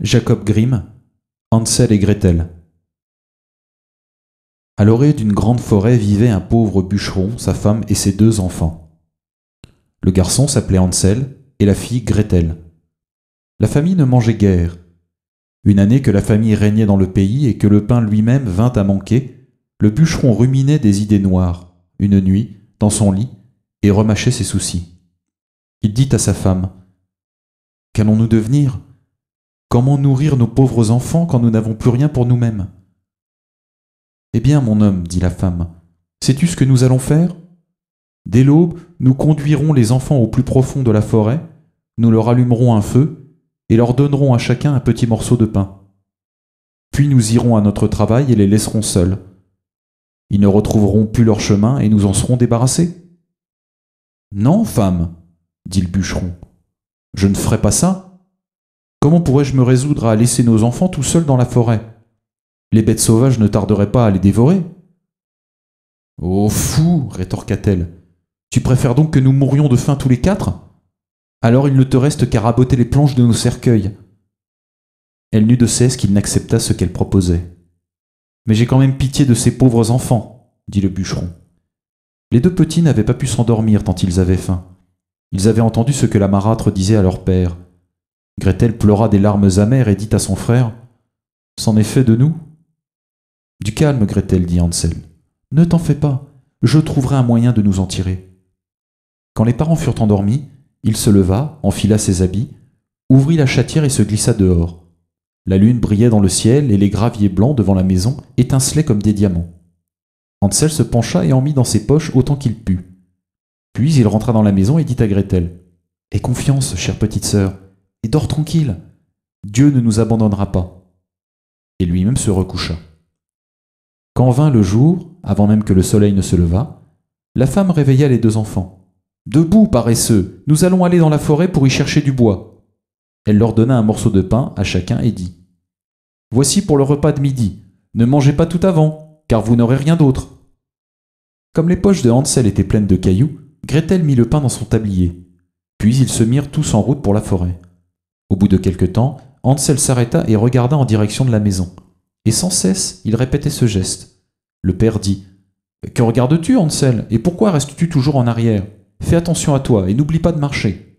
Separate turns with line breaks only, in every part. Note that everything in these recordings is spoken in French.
Jacob Grimm, Hansel et Gretel. À l'orée d'une grande forêt vivait un pauvre bûcheron, sa femme et ses deux enfants. Le garçon s'appelait Hansel et la fille Gretel. La famille ne mangeait guère. Une année que la famille régnait dans le pays et que le pain lui-même vint à manquer, le bûcheron ruminait des idées noires, une nuit, dans son lit, et remâchait ses soucis. Il dit à sa femme Qu'allons-nous devenir Comment nourrir nos pauvres enfants quand nous n'avons plus rien pour nous-mêmes Eh bien, mon homme, dit la femme, sais-tu ce que nous allons faire Dès l'aube, nous conduirons les enfants au plus profond de la forêt, nous leur allumerons un feu, et leur donnerons à chacun un petit morceau de pain. Puis nous irons à notre travail et les laisserons seuls. Ils ne retrouveront plus leur chemin et nous en serons débarrassés. Non, femme, dit le bûcheron, je ne ferai pas ça. Comment pourrais-je me résoudre à laisser nos enfants tout seuls dans la forêt Les bêtes sauvages ne tarderaient pas à les dévorer. Oh fou rétorqua-t-elle. Tu préfères donc que nous mourions de faim tous les quatre Alors il ne te reste qu'à raboter les planches de nos cercueils. Elle n'eut de cesse qu'il n'accepta ce qu'elle proposait. Mais j'ai quand même pitié de ces pauvres enfants, dit le bûcheron. Les deux petits n'avaient pas pu s'endormir tant ils avaient faim. Ils avaient entendu ce que la marâtre disait à leur père. Gretel pleura des larmes amères et dit à son frère C'en est fait de nous Du calme, Gretel, dit Hansel. Ne t'en fais pas, je trouverai un moyen de nous en tirer. Quand les parents furent endormis, il se leva, enfila ses habits, ouvrit la chatière et se glissa dehors. La lune brillait dans le ciel et les graviers blancs devant la maison étincelaient comme des diamants. Hansel se pencha et en mit dans ses poches autant qu'il put. Puis il rentra dans la maison et dit à Gretel Aie confiance, chère petite sœur, dors tranquille. Dieu ne nous abandonnera pas. Et lui-même se recoucha. Quand vint le jour, avant même que le soleil ne se levât, la femme réveilla les deux enfants. Debout, paresseux, nous allons aller dans la forêt pour y chercher du bois. Elle leur donna un morceau de pain à chacun et dit Voici pour le repas de midi. Ne mangez pas tout avant, car vous n'aurez rien d'autre. Comme les poches de Hansel étaient pleines de cailloux, Gretel mit le pain dans son tablier. Puis ils se mirent tous en route pour la forêt. Au bout de quelque temps, Hansel s'arrêta et regarda en direction de la maison. Et sans cesse, il répétait ce geste. Le père dit Que regardes-tu, Hansel Et pourquoi restes-tu toujours en arrière Fais attention à toi et n'oublie pas de marcher.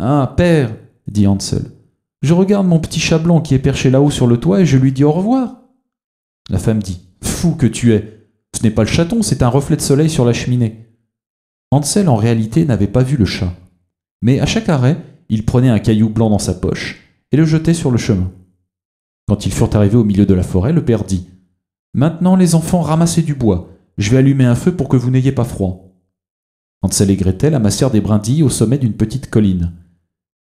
Ah, père dit Hansel, « Je regarde mon petit chat blanc qui est perché là-haut sur le toit et je lui dis au revoir. La femme dit Fou que tu es Ce n'est pas le chaton, c'est un reflet de soleil sur la cheminée. Hansel, en réalité n'avait pas vu le chat. Mais à chaque arrêt, il prenait un caillou blanc dans sa poche et le jetait sur le chemin. Quand ils furent arrivés au milieu de la forêt, le père dit Maintenant, les enfants, ramassez du bois. Je vais allumer un feu pour que vous n'ayez pas froid. Hansel et Gretel amassèrent des brindilles au sommet d'une petite colline.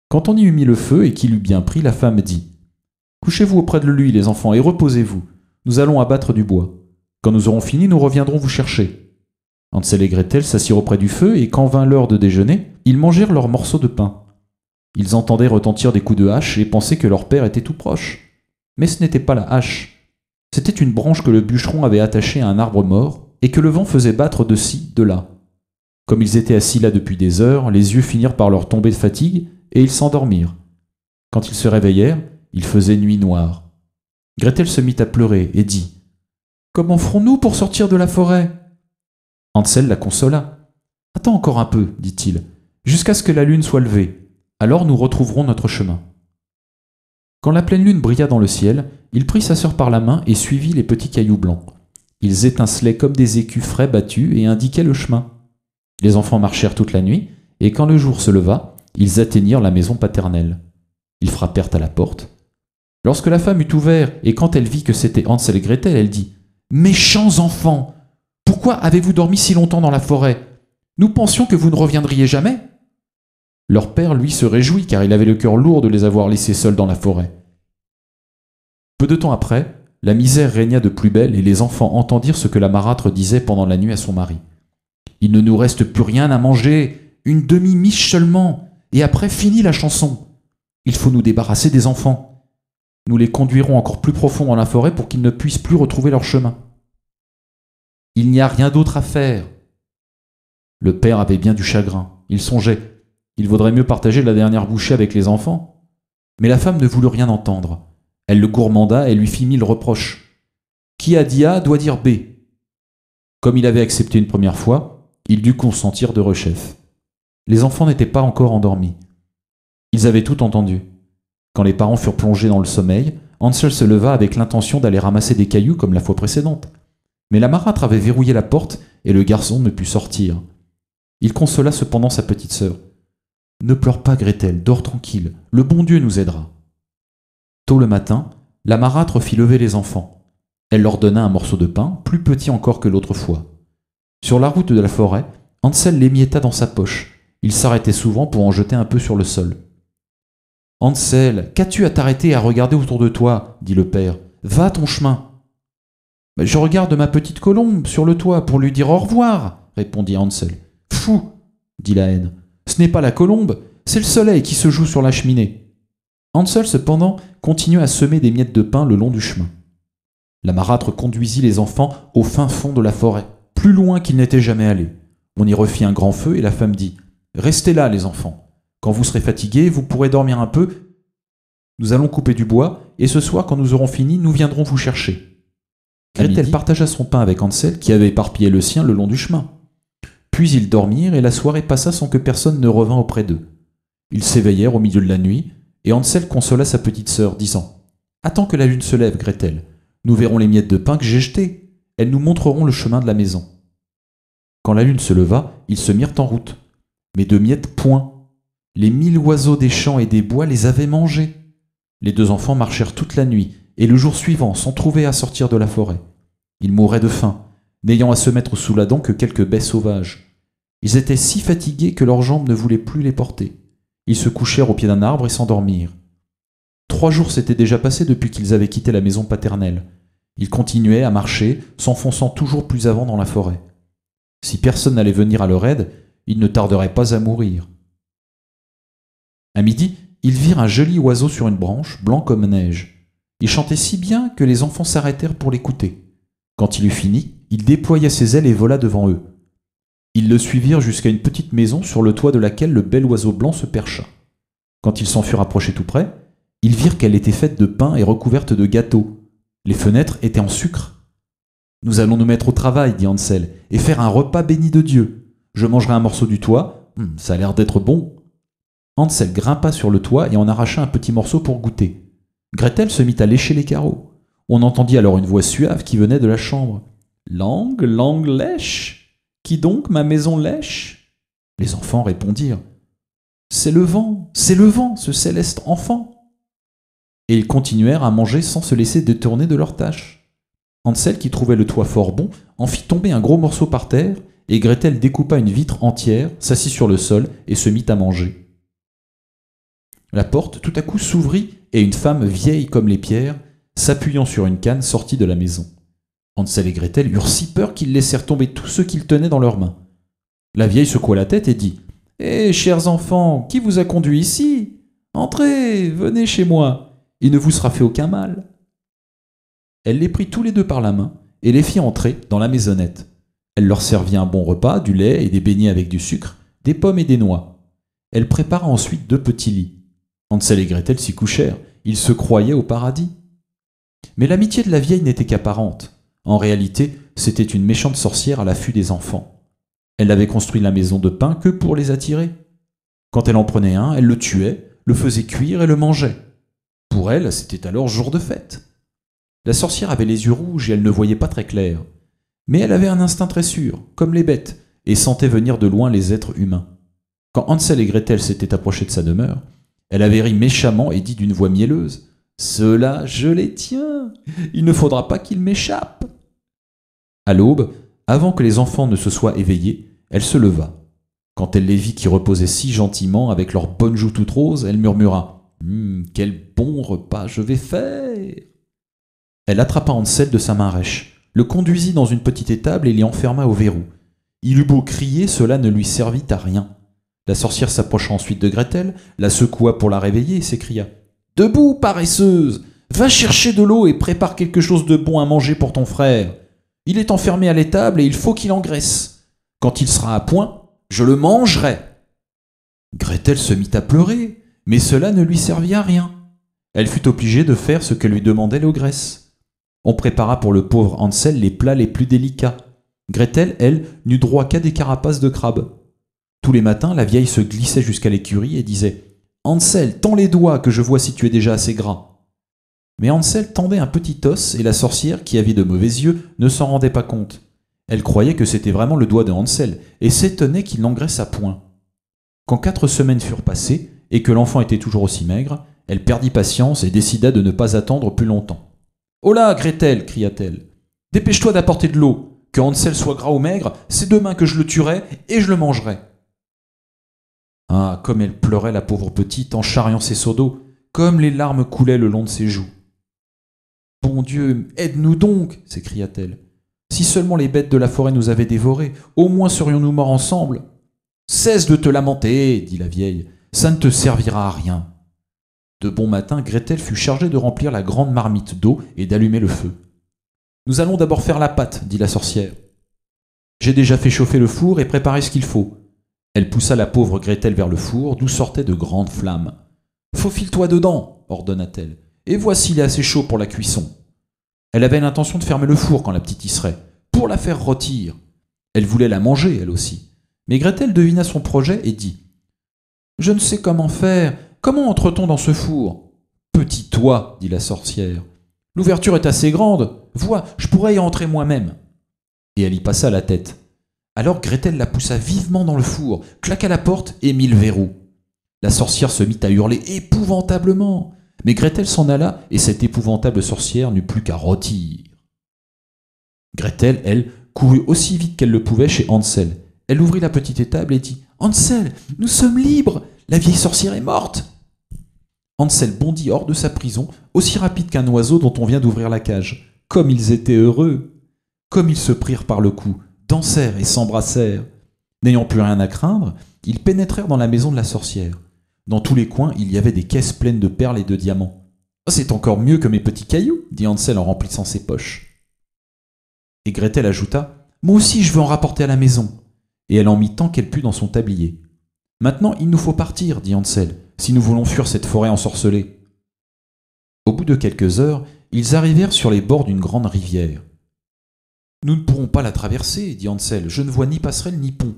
Quand on y eut mis le feu et qu'il eut bien pris, la femme dit Couchez-vous auprès de lui, les enfants, et reposez-vous. Nous allons abattre du bois. Quand nous aurons fini, nous reviendrons vous chercher. Hansel et Gretel s'assirent auprès du feu, et quand vint l'heure de déjeuner, ils mangèrent leurs morceaux de pain. Ils entendaient retentir des coups de hache et pensaient que leur père était tout proche. Mais ce n'était pas la hache. C'était une branche que le bûcheron avait attachée à un arbre mort et que le vent faisait battre de ci, de là. Comme ils étaient assis là depuis des heures, les yeux finirent par leur tomber de fatigue et ils s'endormirent. Quand ils se réveillèrent, il faisait nuit noire. Gretel se mit à pleurer et dit Comment ferons-nous pour sortir de la forêt Hansel la consola. Attends encore un peu, dit-il, jusqu'à ce que la lune soit levée alors nous retrouverons notre chemin. Quand la pleine lune brilla dans le ciel, il prit sa sœur par la main et suivit les petits cailloux blancs. Ils étincelaient comme des écus frais battus et indiquaient le chemin. Les enfants marchèrent toute la nuit, et quand le jour se leva, ils atteignirent la maison paternelle. Ils frappèrent à la porte. Lorsque la femme eut ouvert, et quand elle vit que c'était Hansel et Gretel, elle dit Méchants enfants Pourquoi avez-vous dormi si longtemps dans la forêt Nous pensions que vous ne reviendriez jamais. Leur père, lui, se réjouit car il avait le cœur lourd de les avoir laissés seuls dans la forêt. Peu de temps après, la misère régna de plus belle et les enfants entendirent ce que la marâtre disait pendant la nuit à son mari. Il ne nous reste plus rien à manger, une demi-miche seulement, et après finit la chanson. Il faut nous débarrasser des enfants. Nous les conduirons encore plus profond dans la forêt pour qu'ils ne puissent plus retrouver leur chemin. Il n'y a rien d'autre à faire. Le père avait bien du chagrin. Il songeait il vaudrait mieux partager la dernière bouchée avec les enfants. Mais la femme ne voulut rien entendre. Elle le gourmanda et lui fit mille reproches. Qui a dit A doit dire B. Comme il avait accepté une première fois, il dut consentir de rechef. Les enfants n'étaient pas encore endormis. Ils avaient tout entendu. Quand les parents furent plongés dans le sommeil, Hansel se leva avec l'intention d'aller ramasser des cailloux comme la fois précédente. Mais la marâtre avait verrouillé la porte et le garçon ne put sortir. Il consola cependant sa petite sœur. Ne pleure pas, Gretel, dors tranquille, le bon Dieu nous aidera. Tôt le matin, la marâtre fit lever les enfants. Elle leur donna un morceau de pain, plus petit encore que l'autre fois. Sur la route de la forêt, Hansel l'émietta dans sa poche. Il s'arrêtait souvent pour en jeter un peu sur le sol. Hansel, qu'as-tu à t'arrêter à regarder autour de toi dit le père. Va ton chemin. Je regarde ma petite colombe sur le toit pour lui dire au revoir, répondit Hansel. Fou dit la haine. Ce n'est pas la colombe, c'est le soleil qui se joue sur la cheminée. Hansel, cependant, continua à semer des miettes de pain le long du chemin. La marâtre conduisit les enfants au fin fond de la forêt, plus loin qu'ils n'étaient jamais allés. On y refit un grand feu et la femme dit Restez là, les enfants. Quand vous serez fatigués, vous pourrez dormir un peu. Nous allons couper du bois, et ce soir, quand nous aurons fini, nous viendrons vous chercher. Elle partagea son pain avec Hansel, qui avait éparpillé le sien le long du chemin. Puis ils dormirent, et la soirée passa sans que personne ne revînt auprès d'eux. Ils s'éveillèrent au milieu de la nuit, et Ansel consola sa petite sœur, disant Attends que la lune se lève, Gretel. Nous verrons les miettes de pain que j'ai jetées. Elles nous montreront le chemin de la maison. Quand la lune se leva, ils se mirent en route. Mais de miettes, point. Les mille oiseaux des champs et des bois les avaient mangés. Les deux enfants marchèrent toute la nuit, et le jour suivant, s'en trouvaient à sortir de la forêt. Ils mouraient de faim, n'ayant à se mettre sous la dent que quelques baies sauvages. Ils étaient si fatigués que leurs jambes ne voulaient plus les porter. Ils se couchèrent au pied d'un arbre et s'endormirent. Trois jours s'étaient déjà passés depuis qu'ils avaient quitté la maison paternelle. Ils continuaient à marcher, s'enfonçant toujours plus avant dans la forêt. Si personne n'allait venir à leur aide, ils ne tarderaient pas à mourir. À midi, ils virent un joli oiseau sur une branche, blanc comme neige. Il chantait si bien que les enfants s'arrêtèrent pour l'écouter. Quand il eut fini, il déploya ses ailes et vola devant eux. Ils le suivirent jusqu'à une petite maison sur le toit de laquelle le bel oiseau blanc se percha. Quand ils s'en furent approchés tout près, ils virent qu'elle était faite de pain et recouverte de gâteaux. Les fenêtres étaient en sucre. Nous allons nous mettre au travail, dit Hansel, et faire un repas béni de Dieu. Je mangerai un morceau du toit, hmm, ça a l'air d'être bon. Hansel grimpa sur le toit et en arracha un petit morceau pour goûter. Gretel se mit à lécher les carreaux. On entendit alors une voix suave qui venait de la chambre. Langue, langue, lèche qui donc ma maison lèche Les enfants répondirent C'est le vent, c'est le vent, ce céleste enfant et ils continuèrent à manger sans se laisser détourner de leur tâche. Hansel, qui trouvait le toit fort bon, en fit tomber un gros morceau par terre, et Gretel découpa une vitre entière, s'assit sur le sol et se mit à manger. La porte tout à coup s'ouvrit, et une femme vieille comme les pierres, s'appuyant sur une canne, sortit de la maison. Hansel et Gretel eurent si peur qu'ils laissèrent tomber tout ce qu'ils tenaient dans leurs mains. La vieille secoua la tête et dit Eh, chers enfants, qui vous a conduit ici Entrez, venez chez moi, il ne vous sera fait aucun mal. Elle les prit tous les deux par la main et les fit entrer dans la maisonnette. Elle leur servit un bon repas, du lait et des beignets avec du sucre, des pommes et des noix. Elle prépara ensuite deux petits lits. Hansel et Gretel s'y couchèrent, ils se croyaient au paradis. Mais l'amitié de la vieille n'était qu'apparente. En réalité, c'était une méchante sorcière à l'affût des enfants. Elle n'avait construit la maison de pain que pour les attirer. Quand elle en prenait un, elle le tuait, le faisait cuire et le mangeait. Pour elle, c'était alors jour de fête. La sorcière avait les yeux rouges et elle ne voyait pas très clair. Mais elle avait un instinct très sûr, comme les bêtes, et sentait venir de loin les êtres humains. Quand Hansel et Gretel s'étaient approchés de sa demeure, elle avait ri méchamment et dit d'une voix mielleuse Cela, je les tiens Il ne faudra pas qu'ils m'échappent à l'aube, avant que les enfants ne se soient éveillés, elle se leva. Quand elle les vit qui reposaient si gentiment avec leurs bonnes joues toutes roses, elle murmura Hum, quel bon repas je vais faire Elle attrapa Ansel de sa main rêche, le conduisit dans une petite étable et l'y enferma au verrou. Il eut beau crier, cela ne lui servit à rien. La sorcière s'approcha ensuite de Gretel, la secoua pour la réveiller et s'écria Debout, paresseuse Va chercher de l'eau et prépare quelque chose de bon à manger pour ton frère. Il est enfermé à l'étable et il faut qu'il engraisse. Quand il sera à point, je le mangerai. Gretel se mit à pleurer, mais cela ne lui servit à rien. Elle fut obligée de faire ce que lui demandait l'ogresse. On prépara pour le pauvre Hansel les plats les plus délicats. Gretel, elle, n'eut droit qu'à des carapaces de crabe. Tous les matins, la vieille se glissait jusqu'à l'écurie et disait Hansel, tends les doigts que je vois si tu es déjà assez gras. Mais Hansel tendait un petit os et la sorcière, qui avait de mauvais yeux, ne s'en rendait pas compte. Elle croyait que c'était vraiment le doigt de Hansel et s'étonnait qu'il n'engraisse à point. Quand quatre semaines furent passées et que l'enfant était toujours aussi maigre, elle perdit patience et décida de ne pas attendre plus longtemps. Hola Gretel cria-t-elle. Dépêche-toi d'apporter de l'eau. Que Hansel soit gras ou maigre, c'est demain que je le tuerai et je le mangerai. Ah, comme elle pleurait la pauvre petite en charriant ses seaux d'eau, comme les larmes coulaient le long de ses joues. Bon Dieu, aide-nous donc s'écria-t-elle. Si seulement les bêtes de la forêt nous avaient dévorés, au moins serions-nous morts ensemble. Cesse de te lamenter, dit la vieille, ça ne te servira à rien. De bon matin, Gretel fut chargée de remplir la grande marmite d'eau et d'allumer le feu. Nous allons d'abord faire la pâte, dit la sorcière. J'ai déjà fait chauffer le four et préparé ce qu'il faut. Elle poussa la pauvre Gretel vers le four, d'où sortaient de grandes flammes. Faufile-toi dedans, ordonna-t-elle, et voici il est assez chaud pour la cuisson. Elle avait l'intention de fermer le four quand la petite y serait, pour la faire rôtir. Elle voulait la manger, elle aussi. Mais Gretel devina son projet et dit Je ne sais comment faire. Comment entre-t-on dans ce four Petit toi, » dit la sorcière. L'ouverture est assez grande. Vois, je pourrais y entrer moi-même. Et elle y passa la tête. Alors Gretel la poussa vivement dans le four, claqua la porte et mit le verrou. La sorcière se mit à hurler épouvantablement. Mais Gretel s'en alla, et cette épouvantable sorcière n'eut plus qu'à rôtir. Gretel, elle, courut aussi vite qu'elle le pouvait chez Hansel. Elle ouvrit la petite étable et dit Hansel, nous sommes libres La vieille sorcière est morte Hansel bondit hors de sa prison, aussi rapide qu'un oiseau dont on vient d'ouvrir la cage. Comme ils étaient heureux Comme ils se prirent par le cou, dansèrent et s'embrassèrent. N'ayant plus rien à craindre, ils pénétrèrent dans la maison de la sorcière. Dans tous les coins, il y avait des caisses pleines de perles et de diamants. C'est encore mieux que mes petits cailloux, dit Hansel en remplissant ses poches. Et Gretel ajouta Moi aussi, je veux en rapporter à la maison. Et elle en mit tant qu'elle put dans son tablier. Maintenant, il nous faut partir, dit Hansel, si nous voulons fuir cette forêt ensorcelée. Au bout de quelques heures, ils arrivèrent sur les bords d'une grande rivière. Nous ne pourrons pas la traverser, dit Hansel. Je ne vois ni passerelle ni pont.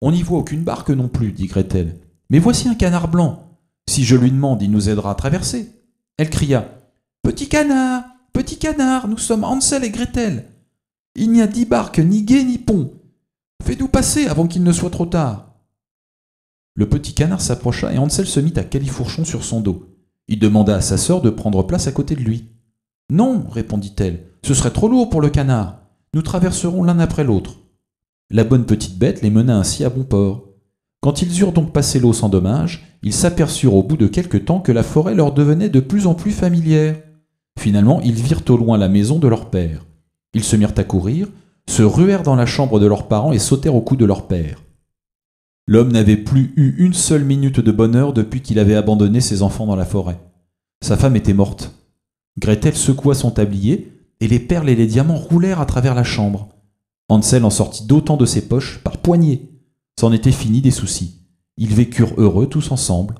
On n'y voit aucune barque non plus, dit Gretel. Mais voici un canard blanc. Si je lui demande, il nous aidera à traverser. Elle cria. Petit canard, petit canard, nous sommes Hansel et Gretel. Il n'y a dix barques, ni guet, ni pont. Fais-nous passer avant qu'il ne soit trop tard. Le petit canard s'approcha et Hansel se mit à califourchon sur son dos. Il demanda à sa sœur de prendre place à côté de lui. Non, répondit-elle, ce serait trop lourd pour le canard. Nous traverserons l'un après l'autre. La bonne petite bête les mena ainsi à bon port. Quand ils eurent donc passé l'eau sans dommage, ils s'aperçurent au bout de quelque temps que la forêt leur devenait de plus en plus familière. Finalement, ils virent au loin la maison de leur père. Ils se mirent à courir, se ruèrent dans la chambre de leurs parents et sautèrent au cou de leur père. L'homme n'avait plus eu une seule minute de bonheur depuis qu'il avait abandonné ses enfants dans la forêt. Sa femme était morte. Gretel secoua son tablier, et les perles et les diamants roulèrent à travers la chambre. Hansel en sortit d'autant de ses poches par poignées. C'en était fini des soucis. Ils vécurent heureux tous ensemble,